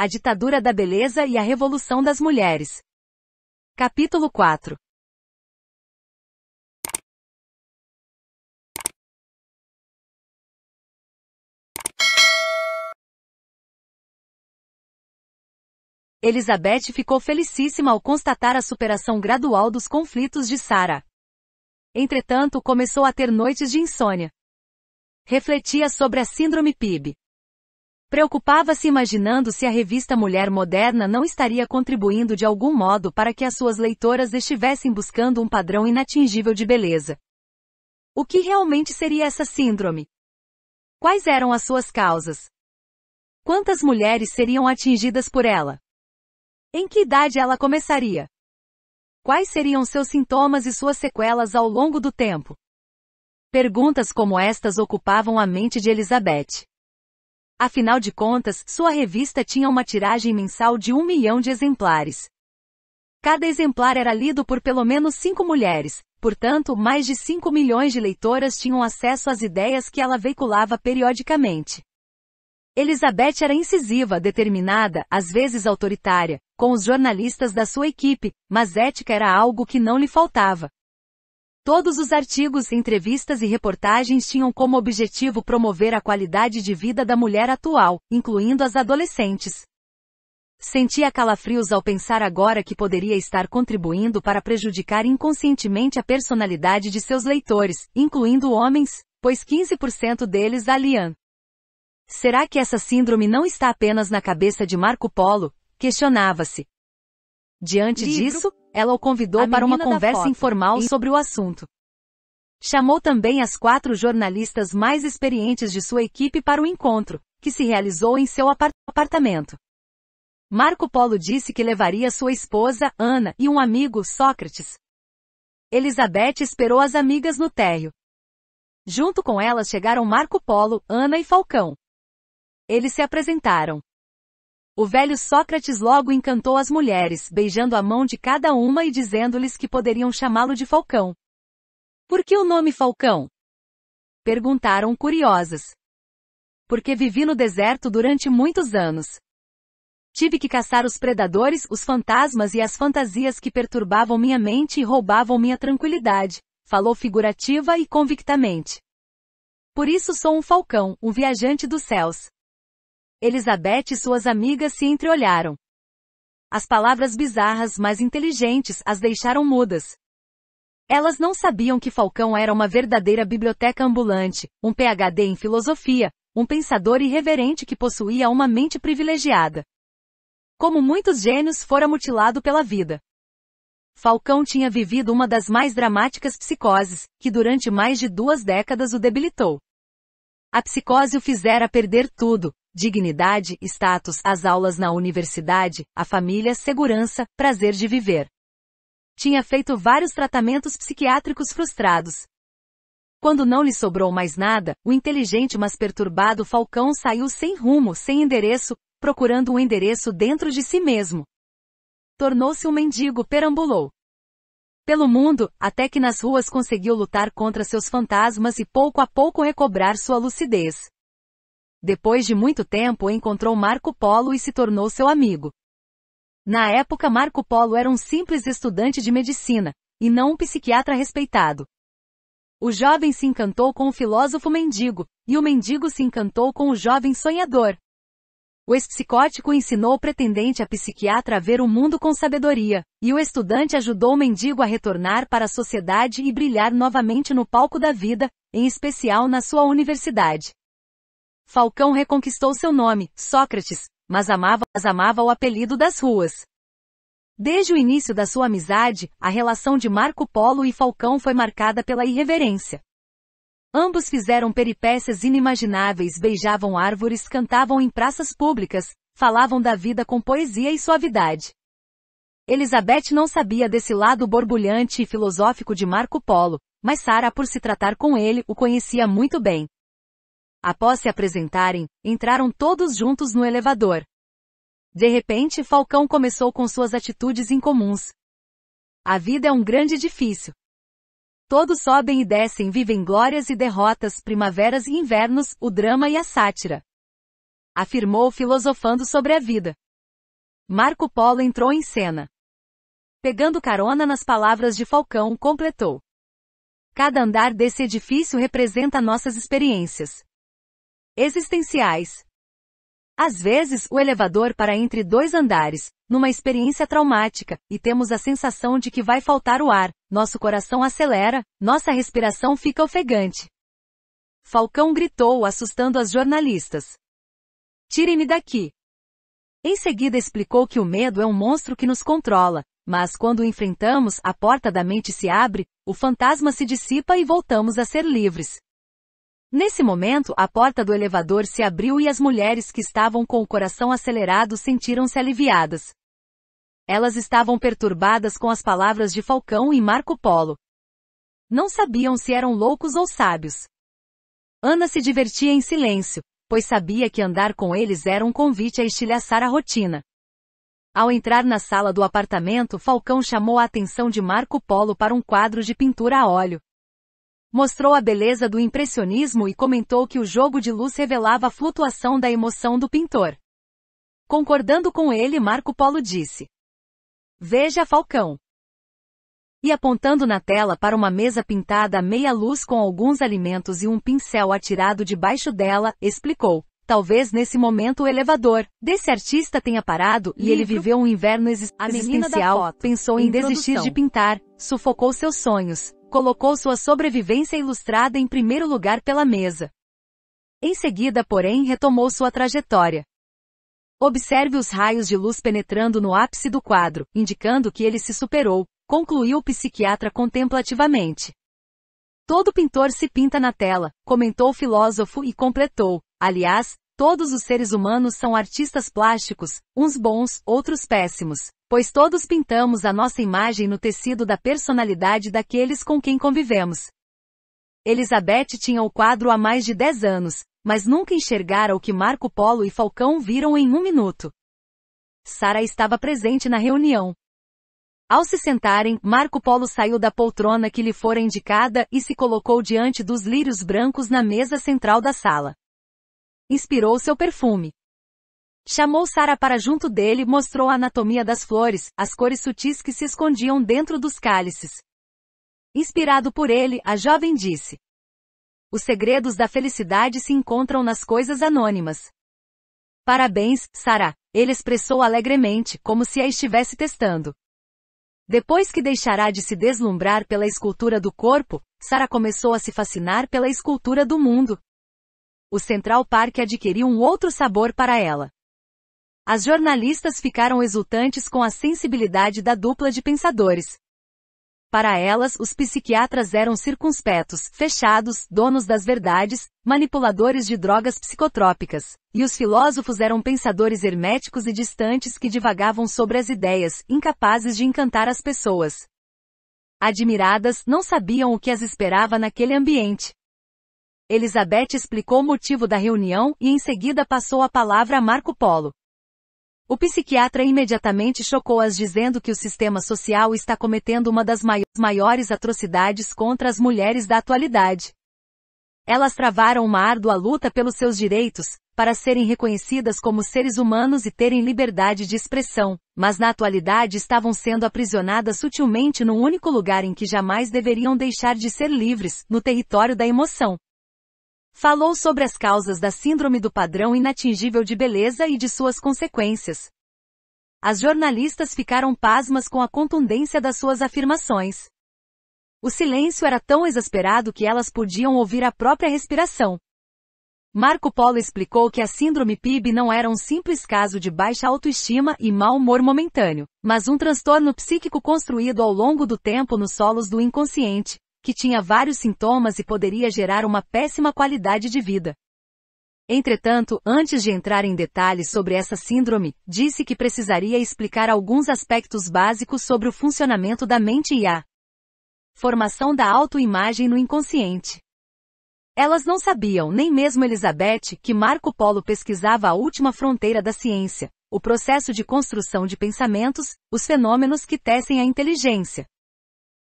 A ditadura da beleza e a revolução das mulheres. Capítulo 4 Elizabeth ficou felicíssima ao constatar a superação gradual dos conflitos de Sara. Entretanto, começou a ter noites de insônia. Refletia sobre a síndrome PIB. Preocupava-se imaginando se a revista Mulher Moderna não estaria contribuindo de algum modo para que as suas leitoras estivessem buscando um padrão inatingível de beleza. O que realmente seria essa síndrome? Quais eram as suas causas? Quantas mulheres seriam atingidas por ela? Em que idade ela começaria? Quais seriam seus sintomas e suas sequelas ao longo do tempo? Perguntas como estas ocupavam a mente de Elizabeth. Afinal de contas, sua revista tinha uma tiragem mensal de um milhão de exemplares. Cada exemplar era lido por pelo menos cinco mulheres, portanto, mais de 5 milhões de leitoras tinham acesso às ideias que ela veiculava periodicamente. Elizabeth era incisiva, determinada, às vezes autoritária, com os jornalistas da sua equipe, mas ética era algo que não lhe faltava. Todos os artigos, entrevistas e reportagens tinham como objetivo promover a qualidade de vida da mulher atual, incluindo as adolescentes. Sentia calafrios ao pensar agora que poderia estar contribuindo para prejudicar inconscientemente a personalidade de seus leitores, incluindo homens, pois 15% deles a Será que essa síndrome não está apenas na cabeça de Marco Polo? Questionava-se, Diante Livro, disso, ela o convidou para uma conversa informal e... sobre o assunto. Chamou também as quatro jornalistas mais experientes de sua equipe para o encontro, que se realizou em seu apartamento. Marco Polo disse que levaria sua esposa, Ana, e um amigo, Sócrates. Elizabeth esperou as amigas no térreo. Junto com elas chegaram Marco Polo, Ana e Falcão. Eles se apresentaram. O velho Sócrates logo encantou as mulheres, beijando a mão de cada uma e dizendo-lhes que poderiam chamá-lo de Falcão. Por que o nome Falcão? Perguntaram curiosas. Porque vivi no deserto durante muitos anos. Tive que caçar os predadores, os fantasmas e as fantasias que perturbavam minha mente e roubavam minha tranquilidade, falou figurativa e convictamente. Por isso sou um falcão, um viajante dos céus. Elizabeth e suas amigas se entreolharam. As palavras bizarras mas inteligentes as deixaram mudas. Elas não sabiam que Falcão era uma verdadeira biblioteca ambulante, um PhD em filosofia, um pensador irreverente que possuía uma mente privilegiada. Como muitos gênios, fora mutilado pela vida. Falcão tinha vivido uma das mais dramáticas psicoses, que durante mais de duas décadas o debilitou. A psicose o fizera perder tudo, dignidade, status, as aulas na universidade, a família, segurança, prazer de viver. Tinha feito vários tratamentos psiquiátricos frustrados. Quando não lhe sobrou mais nada, o inteligente mas perturbado Falcão saiu sem rumo, sem endereço, procurando um endereço dentro de si mesmo. Tornou-se um mendigo, perambulou pelo mundo, até que nas ruas conseguiu lutar contra seus fantasmas e pouco a pouco recobrar sua lucidez. Depois de muito tempo encontrou Marco Polo e se tornou seu amigo. Na época Marco Polo era um simples estudante de medicina, e não um psiquiatra respeitado. O jovem se encantou com o filósofo mendigo, e o mendigo se encantou com o jovem sonhador. O ex-psicótico ensinou o pretendente a psiquiatra a ver o mundo com sabedoria, e o estudante ajudou o mendigo a retornar para a sociedade e brilhar novamente no palco da vida, em especial na sua universidade. Falcão reconquistou seu nome, Sócrates, mas amava, mas amava o apelido das ruas. Desde o início da sua amizade, a relação de Marco Polo e Falcão foi marcada pela irreverência. Ambos fizeram peripécias inimagináveis, beijavam árvores, cantavam em praças públicas, falavam da vida com poesia e suavidade. Elizabeth não sabia desse lado borbulhante e filosófico de Marco Polo, mas Sara, por se tratar com ele, o conhecia muito bem. Após se apresentarem, entraram todos juntos no elevador. De repente, Falcão começou com suas atitudes incomuns. A vida é um grande edifício. Todos sobem e descem, vivem glórias e derrotas, primaveras e invernos, o drama e a sátira. Afirmou filosofando sobre a vida. Marco Polo entrou em cena. Pegando carona nas palavras de Falcão, completou. Cada andar desse edifício representa nossas experiências existenciais. Às vezes, o elevador para entre dois andares, numa experiência traumática, e temos a sensação de que vai faltar o ar, nosso coração acelera, nossa respiração fica ofegante. Falcão gritou, assustando as jornalistas. Tirem-me daqui! Em seguida explicou que o medo é um monstro que nos controla, mas quando o enfrentamos, a porta da mente se abre, o fantasma se dissipa e voltamos a ser livres. Nesse momento, a porta do elevador se abriu e as mulheres que estavam com o coração acelerado sentiram-se aliviadas. Elas estavam perturbadas com as palavras de Falcão e Marco Polo. Não sabiam se eram loucos ou sábios. Ana se divertia em silêncio, pois sabia que andar com eles era um convite a estilhaçar a rotina. Ao entrar na sala do apartamento, Falcão chamou a atenção de Marco Polo para um quadro de pintura a óleo mostrou a beleza do impressionismo e comentou que o jogo de luz revelava a flutuação da emoção do pintor. Concordando com ele, Marco Polo disse: Veja Falcão. E apontando na tela para uma mesa pintada à meia luz com alguns alimentos e um pincel atirado debaixo dela, explicou: Talvez nesse momento o elevador desse artista tenha parado Livro. e ele viveu um inverno existencial, pensou em Introdução. desistir de pintar, sufocou seus sonhos, colocou sua sobrevivência ilustrada em primeiro lugar pela mesa. Em seguida, porém, retomou sua trajetória. Observe os raios de luz penetrando no ápice do quadro, indicando que ele se superou, concluiu o psiquiatra contemplativamente. Todo pintor se pinta na tela, comentou o filósofo e completou. Aliás, Todos os seres humanos são artistas plásticos, uns bons, outros péssimos, pois todos pintamos a nossa imagem no tecido da personalidade daqueles com quem convivemos. Elizabeth tinha o quadro há mais de 10 anos, mas nunca enxergara o que Marco Polo e Falcão viram em um minuto. Sara estava presente na reunião. Ao se sentarem, Marco Polo saiu da poltrona que lhe fora indicada e se colocou diante dos lírios brancos na mesa central da sala. Inspirou seu perfume. Chamou Sara para junto dele e mostrou a anatomia das flores, as cores sutis que se escondiam dentro dos cálices. Inspirado por ele, a jovem disse: Os segredos da felicidade se encontram nas coisas anônimas. Parabéns, Sara, ele expressou alegremente, como se a estivesse testando. Depois que deixará de se deslumbrar pela escultura do corpo, Sara começou a se fascinar pela escultura do mundo o Central Park adquiriu um outro sabor para ela. As jornalistas ficaram exultantes com a sensibilidade da dupla de pensadores. Para elas, os psiquiatras eram circunspectos, fechados, donos das verdades, manipuladores de drogas psicotrópicas. E os filósofos eram pensadores herméticos e distantes que divagavam sobre as ideias, incapazes de encantar as pessoas. Admiradas, não sabiam o que as esperava naquele ambiente. Elizabeth explicou o motivo da reunião e em seguida passou a palavra a Marco Polo. O psiquiatra imediatamente chocou-as dizendo que o sistema social está cometendo uma das maiores atrocidades contra as mulheres da atualidade. Elas travaram uma árdua luta pelos seus direitos, para serem reconhecidas como seres humanos e terem liberdade de expressão, mas na atualidade estavam sendo aprisionadas sutilmente no único lugar em que jamais deveriam deixar de ser livres, no território da emoção. Falou sobre as causas da Síndrome do Padrão Inatingível de Beleza e de suas consequências. As jornalistas ficaram pasmas com a contundência das suas afirmações. O silêncio era tão exasperado que elas podiam ouvir a própria respiração. Marco Polo explicou que a síndrome PIB não era um simples caso de baixa autoestima e mau humor momentâneo, mas um transtorno psíquico construído ao longo do tempo nos solos do inconsciente, que tinha vários sintomas e poderia gerar uma péssima qualidade de vida. Entretanto, antes de entrar em detalhes sobre essa síndrome, disse que precisaria explicar alguns aspectos básicos sobre o funcionamento da mente e a formação da autoimagem no inconsciente. Elas não sabiam, nem mesmo Elizabeth, que Marco Polo pesquisava a última fronteira da ciência, o processo de construção de pensamentos, os fenômenos que tecem a inteligência,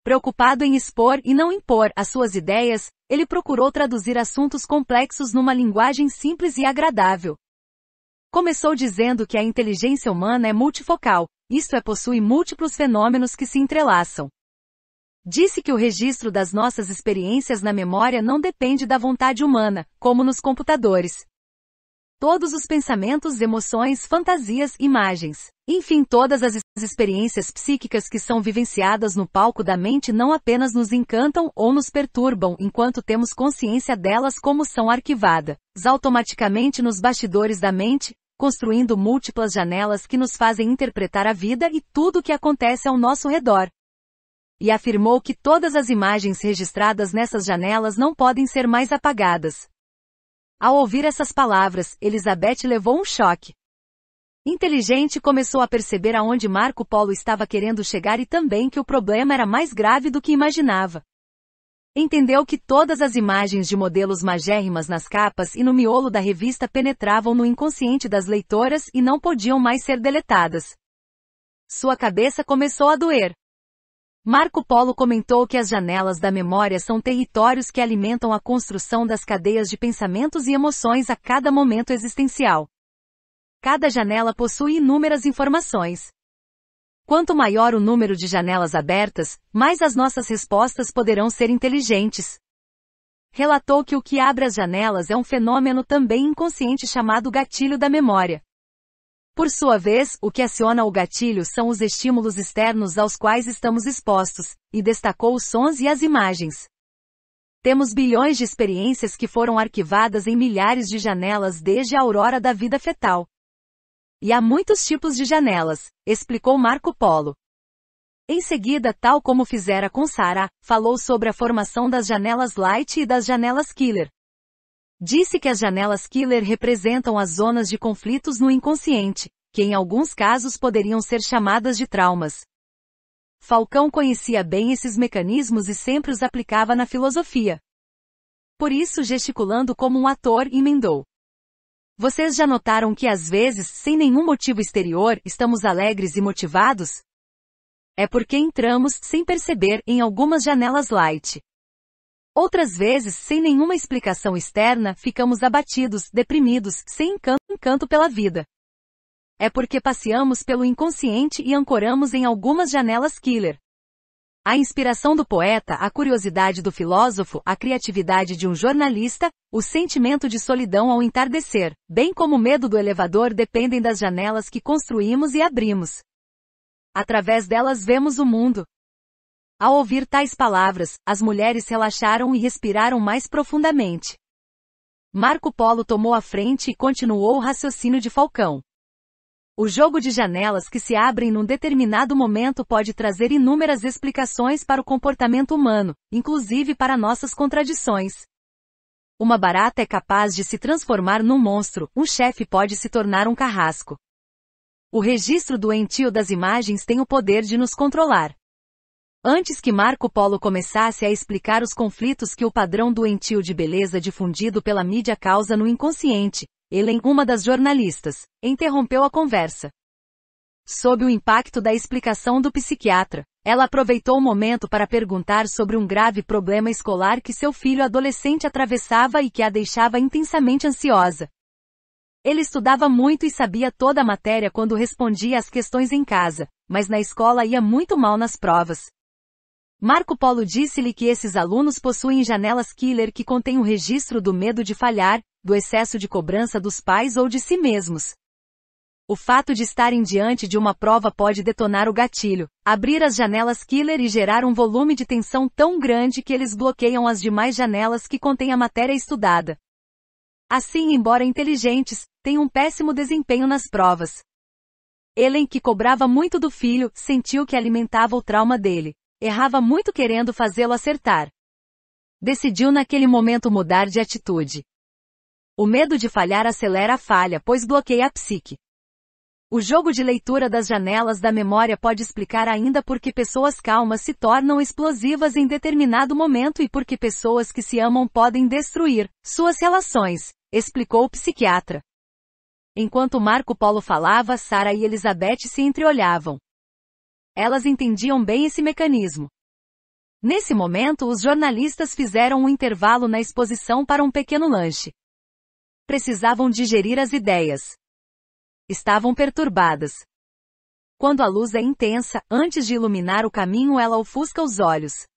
Preocupado em expor e não impor as suas ideias, ele procurou traduzir assuntos complexos numa linguagem simples e agradável. Começou dizendo que a inteligência humana é multifocal, isto é, possui múltiplos fenômenos que se entrelaçam. Disse que o registro das nossas experiências na memória não depende da vontade humana, como nos computadores. Todos os pensamentos, emoções, fantasias, imagens, enfim, todas as as experiências psíquicas que são vivenciadas no palco da mente não apenas nos encantam ou nos perturbam enquanto temos consciência delas como são arquivadas automaticamente nos bastidores da mente, construindo múltiplas janelas que nos fazem interpretar a vida e tudo o que acontece ao nosso redor. E afirmou que todas as imagens registradas nessas janelas não podem ser mais apagadas. Ao ouvir essas palavras, Elizabeth levou um choque. Inteligente começou a perceber aonde Marco Polo estava querendo chegar e também que o problema era mais grave do que imaginava. Entendeu que todas as imagens de modelos magérrimas nas capas e no miolo da revista penetravam no inconsciente das leitoras e não podiam mais ser deletadas. Sua cabeça começou a doer. Marco Polo comentou que as janelas da memória são territórios que alimentam a construção das cadeias de pensamentos e emoções a cada momento existencial. Cada janela possui inúmeras informações. Quanto maior o número de janelas abertas, mais as nossas respostas poderão ser inteligentes. Relatou que o que abre as janelas é um fenômeno também inconsciente chamado gatilho da memória. Por sua vez, o que aciona o gatilho são os estímulos externos aos quais estamos expostos, e destacou os sons e as imagens. Temos bilhões de experiências que foram arquivadas em milhares de janelas desde a aurora da vida fetal. E há muitos tipos de janelas, explicou Marco Polo. Em seguida, tal como fizera com Sarah, falou sobre a formação das janelas light e das janelas killer. Disse que as janelas killer representam as zonas de conflitos no inconsciente, que em alguns casos poderiam ser chamadas de traumas. Falcão conhecia bem esses mecanismos e sempre os aplicava na filosofia. Por isso, gesticulando como um ator, emendou. Vocês já notaram que às vezes, sem nenhum motivo exterior, estamos alegres e motivados? É porque entramos, sem perceber, em algumas janelas light. Outras vezes, sem nenhuma explicação externa, ficamos abatidos, deprimidos, sem encanto, encanto pela vida. É porque passeamos pelo inconsciente e ancoramos em algumas janelas killer. A inspiração do poeta, a curiosidade do filósofo, a criatividade de um jornalista, o sentimento de solidão ao entardecer, bem como o medo do elevador dependem das janelas que construímos e abrimos. Através delas vemos o mundo. Ao ouvir tais palavras, as mulheres relaxaram e respiraram mais profundamente. Marco Polo tomou a frente e continuou o raciocínio de Falcão. O jogo de janelas que se abrem num determinado momento pode trazer inúmeras explicações para o comportamento humano, inclusive para nossas contradições. Uma barata é capaz de se transformar num monstro, um chefe pode se tornar um carrasco. O registro doentio das imagens tem o poder de nos controlar. Antes que Marco Polo começasse a explicar os conflitos que o padrão doentio de beleza difundido pela mídia causa no inconsciente, Ellen, uma das jornalistas, interrompeu a conversa. Sob o impacto da explicação do psiquiatra, ela aproveitou o momento para perguntar sobre um grave problema escolar que seu filho adolescente atravessava e que a deixava intensamente ansiosa. Ele estudava muito e sabia toda a matéria quando respondia às questões em casa, mas na escola ia muito mal nas provas, Marco Polo disse-lhe que esses alunos possuem janelas killer que contêm o um registro do medo de falhar, do excesso de cobrança dos pais ou de si mesmos. O fato de estarem diante de uma prova pode detonar o gatilho, abrir as janelas killer e gerar um volume de tensão tão grande que eles bloqueiam as demais janelas que contêm a matéria estudada. Assim, embora inteligentes, têm um péssimo desempenho nas provas. Ellen, que cobrava muito do filho, sentiu que alimentava o trauma dele. Errava muito querendo fazê-lo acertar. Decidiu naquele momento mudar de atitude. O medo de falhar acelera a falha, pois bloqueia a psique. O jogo de leitura das janelas da memória pode explicar ainda por que pessoas calmas se tornam explosivas em determinado momento e por que pessoas que se amam podem destruir suas relações, explicou o psiquiatra. Enquanto Marco Polo falava, Sara e Elizabeth se entreolhavam. Elas entendiam bem esse mecanismo. Nesse momento, os jornalistas fizeram um intervalo na exposição para um pequeno lanche. Precisavam digerir as ideias. Estavam perturbadas. Quando a luz é intensa, antes de iluminar o caminho, ela ofusca os olhos.